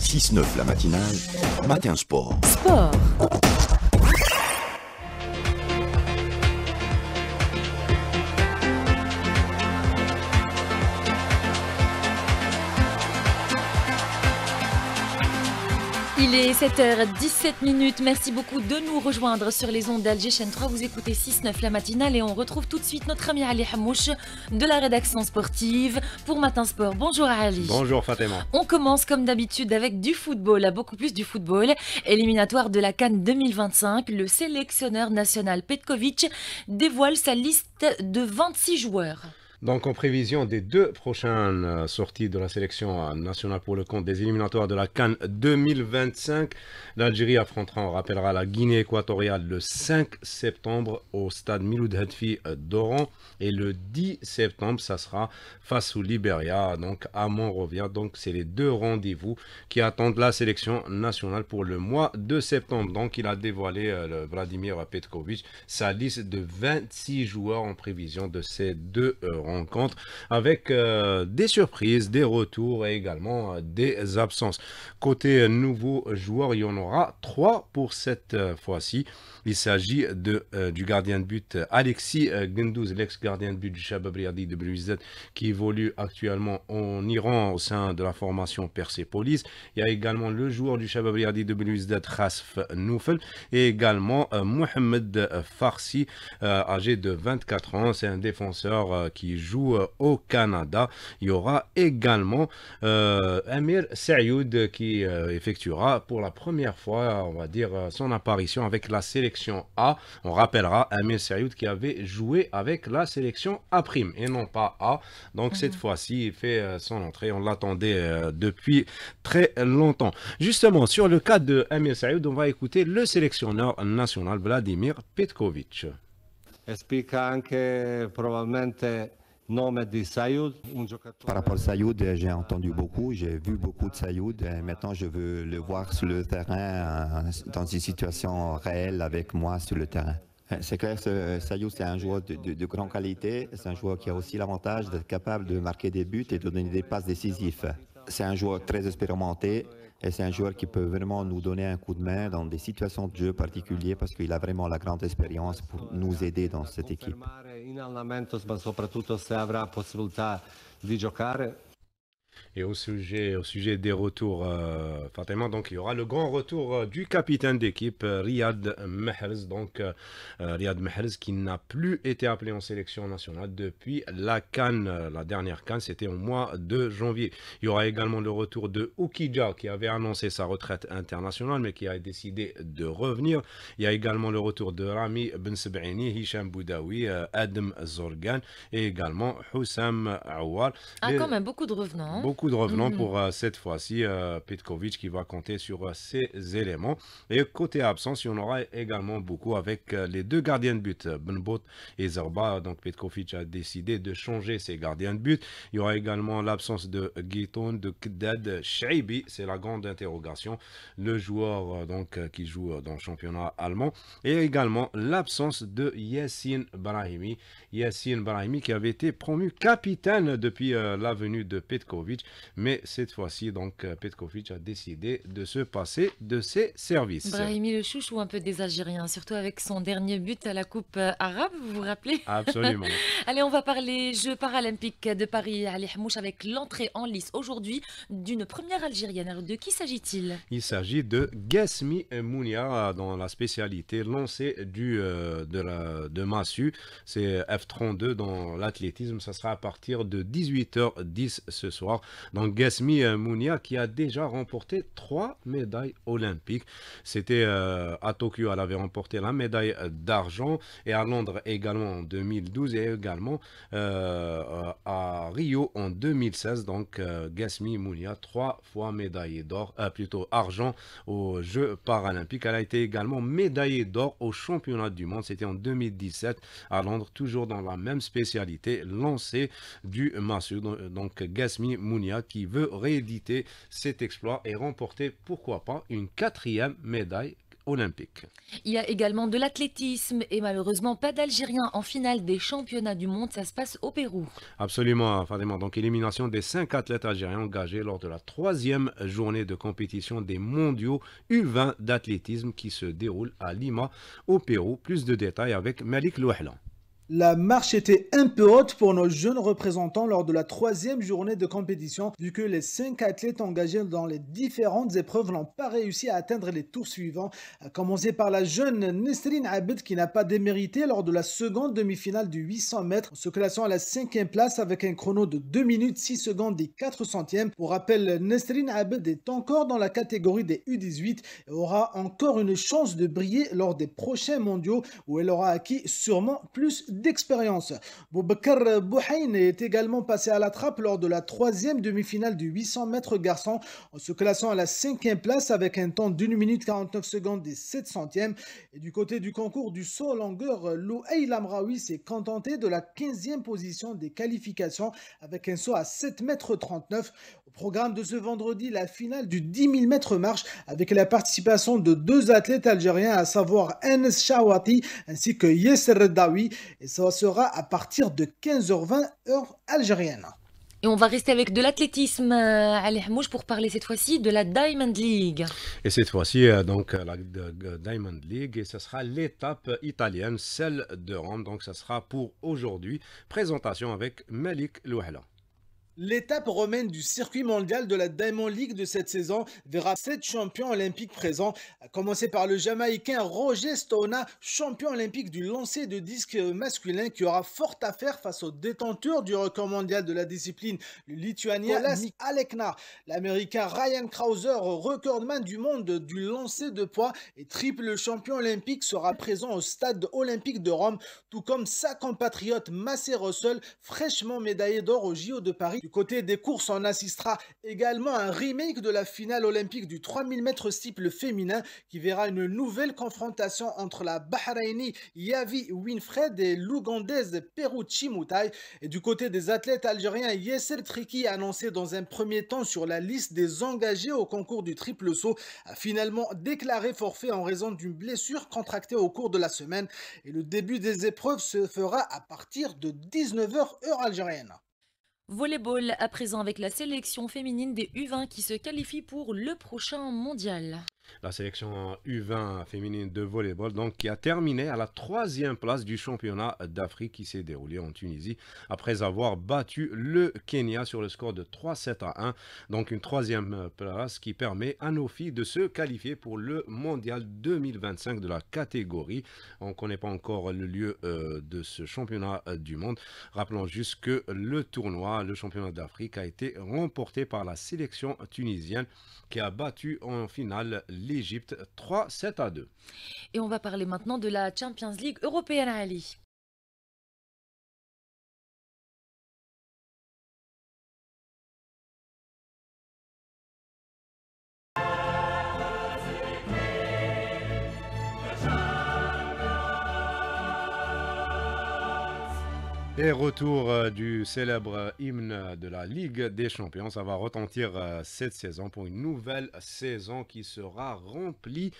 6-9 la matinale, matin sport. Sport Il est 7h17 minutes. Merci beaucoup de nous rejoindre sur les ondes d'Alger chaîne 3. Vous écoutez 6-9 la matinale et on retrouve tout de suite notre ami Ali Hamouche de la rédaction sportive pour Matin Sport. Bonjour Ali. Bonjour Fatima. On commence comme d'habitude avec du football, beaucoup plus du football. Éliminatoire de la Cannes 2025, le sélectionneur national Petkovic dévoile sa liste de 26 joueurs. Donc, en prévision des deux prochaines euh, sorties de la sélection euh, nationale pour le compte des éliminatoires de la Cannes 2025, l'Algérie affrontera, on rappellera, la Guinée équatoriale le 5 septembre au stade Miloud Hadfi euh, d'Oran. Et le 10 septembre, ça sera face au Liberia, donc à Monrovia. Donc, c'est les deux rendez-vous qui attendent la sélection nationale pour le mois de septembre. Donc, il a dévoilé Vladimir Petkovic sa liste de 26 joueurs en prévision de ces deux rendez rencontre avec euh, des surprises, des retours et également euh, des absences. Côté euh, nouveau joueur il y en aura trois pour cette fois-ci. Il s'agit de du gardien de but Alexis Gendouz, l'ex-gardien de but du Shabab Riyadi de qui évolue actuellement en Iran au sein de la formation Persepolis. Il y a également le joueur du Shabab Riyadi de Khasf Noufel, et également Mohamed Farsi, âgé de 24 ans. C'est un défenseur qui joue joue euh, au Canada. Il y aura également euh, Amir Sayoud qui euh, effectuera pour la première fois, on va dire, euh, son apparition avec la sélection A. On rappellera Amir Sayoud qui avait joué avec la sélection A' et non pas A. Donc mhm. cette fois-ci, il fait son entrée. On l'attendait depuis très longtemps. Justement, sur le cas de Amir Sayoud, on va écouter le sélectionneur national Vladimir Petkovic. probablement par rapport à Sayoud, euh, j'ai entendu beaucoup, j'ai vu beaucoup de Sayoud. Euh, maintenant, je veux le voir sur le terrain, euh, dans une situation réelle avec moi sur le terrain. C'est clair, ce, c'est un joueur de, de grande qualité. C'est un joueur qui a aussi l'avantage d'être capable de marquer des buts et de donner des passes décisives. C'est un joueur très expérimenté. Et c'est un joueur qui peut vraiment nous donner un coup de main dans des situations de jeu particulières parce qu'il a vraiment la grande expérience pour nous aider dans cette équipe. Et au sujet, au sujet des retours, euh, Fatima, donc il y aura le grand retour euh, du capitaine d'équipe euh, Riyad Mahrez, donc Riyad Mahrez qui n'a plus été appelé en sélection nationale depuis la Cannes, la dernière Cannes, c'était au mois de janvier. Il y aura également le retour de Ukija qui avait annoncé sa retraite internationale mais qui a décidé de revenir. Il y a également le retour de Rami Ben Sebaini, Hicham Boudaoui, Adam Zorgan et également Houssam Aoual. Ah, quand même, beaucoup de revenants. Hein de revenants mm-hmm. pour euh, cette fois-ci. Euh, Petkovic qui va compter sur ces euh, éléments. Et côté absence, il y en aura également beaucoup avec les deux gardiens de but, Benbot et Zerba. Donc Petkovic a décidé de changer ses gardiens de but. Il y aura également l'absence de Guiton, de Kdad Shaibi. C'est la grande interrogation. Le joueur donc qui joue dans le championnat allemand. Et également l'absence de Yassine Brahimi. Yassine Brahimi qui avait été promu capitaine depuis la venue de Petkovic. Mais cette fois-ci, donc, euh, Petkovic a décidé de se passer de ses services. Brahimi le chouchou un peu des Algériens, surtout avec son dernier but à la Coupe euh, arabe, vous vous rappelez Absolument. Allez, on va parler Jeux paralympiques de Paris à Hamouch avec l'entrée en lice aujourd'hui d'une première Algérienne. Alors, de qui s'agit-il Il, s'agit de Gasmi Mounia dans la spécialité lancée du, euh, de, la, de Massu. C'est F32 dans l'athlétisme. Ça sera à partir de 18h10 ce soir. Donc Gasmi euh, Mounia qui a déjà remporté trois médailles olympiques. C'était euh, à Tokyo, elle avait remporté la médaille euh, d'argent et à Londres également en 2012 et également à Rio en 2016. Donc Gasmi Mounia, trois fois médaillée d'or, plutôt argent aux Jeux paralympiques. Elle a été également médaillée d'or aux Championnats du monde. C'était en 2017 à Londres, toujours dans la même spécialité, lancée du massu. Donc Gasmi Mounia qui veut rééditer cet exploit et remporter, pourquoi pas, une quatrième médaille olympique. Il y a également de l'athlétisme et malheureusement pas d'Algériens en finale des championnats du monde. Ça se passe au Pérou. Absolument, Fadima. Donc élimination des cinq athlètes algériens engagés lors de la troisième journée de compétition des mondiaux U20 d'athlétisme qui se déroule à Lima, au Pérou. Plus de détails avec Malik Louahlan. La marche était un peu haute pour nos jeunes représentants lors de la troisième journée de compétition, vu que les cinq athlètes engagés dans les différentes épreuves n'ont pas réussi à atteindre les tours suivants, à commencer par la jeune Nestrine Abed qui n'a pas démérité lors de la seconde demi-finale du 800 mètres, se classant à la cinquième place avec un chrono de 2 minutes 6 secondes et 4 centièmes. Pour rappel, Nestrine Abed est encore dans la catégorie des U18 et aura encore une chance de briller lors des prochains mondiaux où elle aura acquis sûrement plus de d'expérience. Boubakar Bouhain est également passé à la trappe lors de la troisième demi-finale du 800 mètres garçon en se classant à la cinquième place avec un temps d'une minute 49 secondes des 700 centièmes. Et du côté du concours du saut en Lou Aïlam Lamraoui s'est contenté de la 15e position des qualifications avec un saut à 7 mètres 39. Programme de ce vendredi, la finale du 10 000 mètres marche avec la participation de deux athlètes algériens, à savoir Enes Shawati ainsi que Yeser Dawi. Et ça sera à partir de 15h20 heure algérienne. Et on va rester avec de l'athlétisme euh, Ali l'Ehmouche pour parler cette fois-ci de la Diamond League. Et cette fois-ci, euh, donc, euh, la Diamond League, et ce sera l'étape italienne, celle de Rome. Donc, ce sera pour aujourd'hui. Présentation avec Malik Louhelan. L'étape romaine du circuit mondial de la Diamond League de cette saison verra sept champions olympiques présents, à commencer par le Jamaïcain Roger Stona, champion olympique du lancer de disque masculin qui aura fort à faire face au détenteur du record mondial de la discipline, le Lituanien Alekna. L'Américain Ryan Krauser, recordman du monde du lancer de poids et triple champion olympique, sera présent au stade olympique de Rome, tout comme sa compatriote Massey Russell, fraîchement médaillé d'or au JO de Paris du côté des courses, on assistera également à un remake de la finale olympique du 3000 mètres steeple féminin qui verra une nouvelle confrontation entre la Bahraini Yavi Winfred et l'Ougandaise Peru Chimutai. Et du côté des athlètes algériens, yessel Triki, annoncé dans un premier temps sur la liste des engagés au concours du triple saut, a finalement déclaré forfait en raison d'une blessure contractée au cours de la semaine. Et le début des épreuves se fera à partir de 19h heure algérienne. Volleyball à présent avec la sélection féminine des U20 qui se qualifie pour le prochain mondial la sélection U20 féminine de volleyball, donc qui a terminé à la troisième place du championnat d'Afrique qui s'est déroulé en Tunisie après avoir battu le Kenya sur le score de 3-7 à 1. Donc une troisième place qui permet à nos filles de se qualifier pour le mondial 2025 de la catégorie. On ne connaît pas encore le lieu euh, de ce championnat euh, du monde. Rappelons juste que le tournoi, le championnat d'Afrique, a été remporté par la sélection tunisienne qui a battu en finale l'Égypte 3-7 à 2. Et on va parler maintenant de la Champions League européenne, à Ali. Et retour euh, du célèbre euh, hymne de la Ligue des Champions. Ça va retentir euh, cette saison pour une nouvelle saison qui sera remplie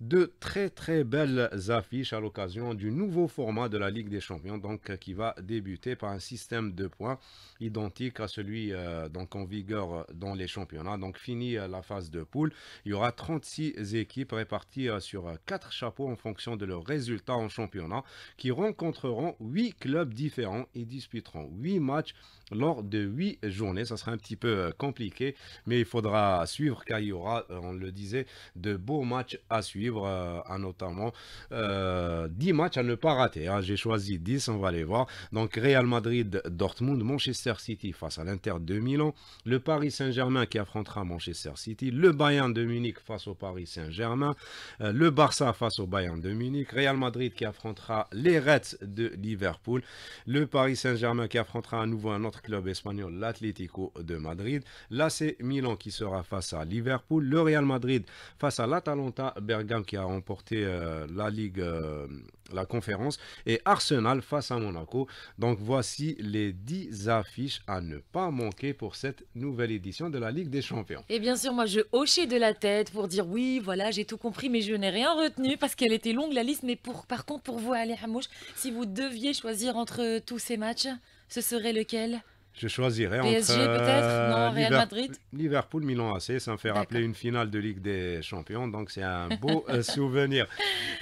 de très très belles affiches à l'occasion du nouveau format de la Ligue des Champions, donc qui va débuter par un système de points identique à celui donc en vigueur dans les championnats. Donc fini la phase de poule. Il y aura 36 équipes réparties sur quatre chapeaux en fonction de leurs résultats en championnat qui rencontreront 8 clubs différents ils disputeront 8 matchs lors de 8 journées. Ça sera un petit peu euh, compliqué, mais il faudra suivre car il y aura, euh, on le disait, de beaux matchs à suivre, euh, notamment 10 matchs à ne pas rater. Hein. J'ai choisi 10, on va les voir. Donc Real Madrid, Dortmund, Manchester City face à l'Inter de Milan, le Paris Saint-Germain qui affrontera Manchester City, le Bayern de Munich face au Paris Saint-Germain, le Barça face au Bayern de Munich, Real Madrid qui affrontera les Reds de Liverpool, le Paris Saint-Germain qui affrontera à nouveau un autre club espagnol, l'Atlético de Madrid. Là c'est Milan qui sera face à Liverpool. Le Real Madrid face à l'Atalanta Bergame qui a remporté euh, la Ligue. Euh, la conférence et Arsenal face à Monaco. Donc voici les 10 affiches à ne pas manquer pour cette nouvelle édition de la Ligue des Champions. Et bien sûr, moi je hochais de la tête pour dire oui, voilà, j'ai tout compris, mais je n'ai rien retenu parce qu'elle était longue la liste. Mais pour, par contre, pour vous, Ali Hamouche, si vous deviez choisir entre tous ces matchs, ce serait lequel je choisirais PSG entre euh, non, Real Liverpool, Madrid. Liverpool, Milan AC, ça me fait rappeler une finale de Ligue des Champions, donc c'est un beau euh, souvenir.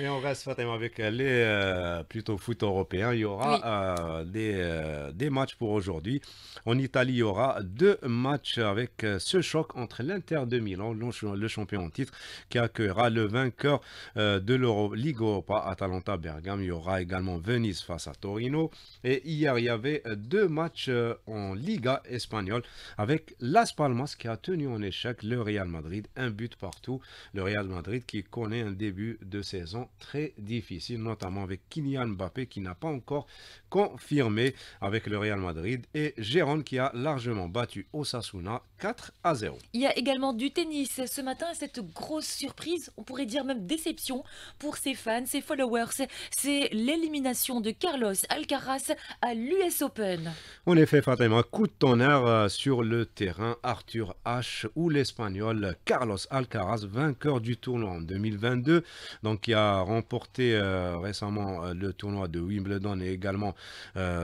Et on reste Fatima avec les euh, plutôt foot européen. Il y aura euh, des, des, matchs pour aujourd'hui. En Italie, il y aura deux matchs avec ce choc entre l'Inter de Milan, le champion en titre, qui accueillera le vainqueur de l'Euro Ligue Europa, Atalanta Bergame. Il y aura également Venise face à Torino. Et hier, il y avait deux matchs en en Liga espagnole avec Las Palmas qui a tenu en échec le Real Madrid, un but partout. Le Real Madrid qui connaît un début de saison très difficile, notamment avec Kylian Mbappé qui n'a pas encore confirmé avec le Real Madrid et Jérôme qui a largement battu Osasuna 4 à 0. Il y a également du tennis ce matin, cette grosse surprise, on pourrait dire même déception pour ses fans, ses followers, c'est l'élimination de Carlos Alcaraz à l'US Open. En effet, Fatima, coup de tonnerre euh, sur le terrain Arthur H ou l'Espagnol Carlos Alcaraz, vainqueur du tournoi en 2022, donc qui a remporté euh, récemment euh, le tournoi de Wimbledon et également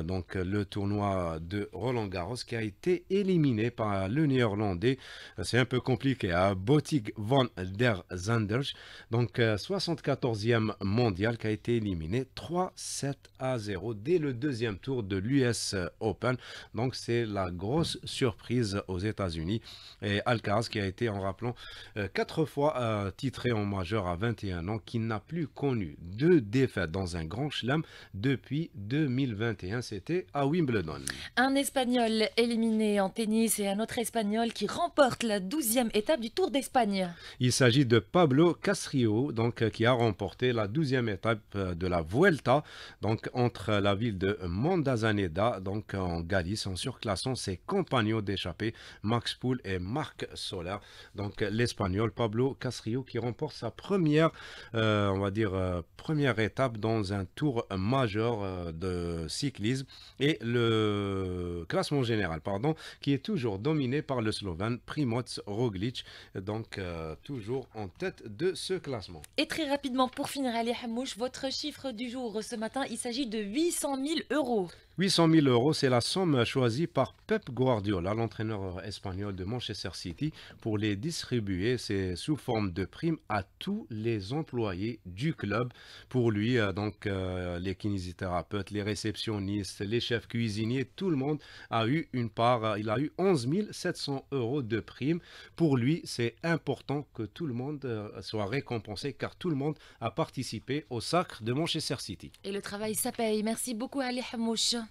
donc le tournoi de Roland Garros, qui a été éliminé par le Néerlandais. C'est un peu compliqué à hein. van der Zanders, donc 74e mondial qui a été éliminé 3-7 à 0 dès le deuxième tour de l'US Open. Donc c'est la grosse surprise aux États-Unis. Et Alcaraz qui a été, en rappelant, euh, quatre fois euh, titré en majeur à 21 ans, qui n'a plus connu deux défaites dans un grand chelem depuis 2021. C'était à Wimbledon. Un Espagnol éliminé en tennis et un autre Espagnol qui remporte la 12e étape du Tour d'Espagne. Il s'agit de Pablo Castrio, donc, euh, qui a remporté la 12e étape de la Vuelta, donc entre la ville de Mondazaneda, donc en Galice en surclassant ses compagnons d'échappée, Max Poul et Marc Soler. Donc l'Espagnol Pablo Castrillo qui remporte sa première, euh, on va dire, euh, première étape dans un tour majeur euh, de cyclisme et le classement général, pardon, qui est toujours dominé par le Slovène Primoz Roglic, donc toujours en tête de ce classement. Et très rapidement, pour finir, Ali Hamouche, votre chiffre du jour ce matin, il s'agit de 800 000 euros. 800 000 euros, c'est la somme choisie par Pep Guardiola, l'entraîneur espagnol de Manchester City, pour les distribuer sous forme de primes à tous les employés du club. Pour lui, euh, donc euh, les kinésithérapeutes, les réceptionnistes, les chefs cuisiniers, tout le monde a eu une part. Euh, il a eu 11 700 euros de primes. Pour lui, c'est important que tout le monde soit récompensé car tout le monde a participé au sacre de Manchester City. Et le travail, ça paye. Merci beaucoup Ali Hamouche.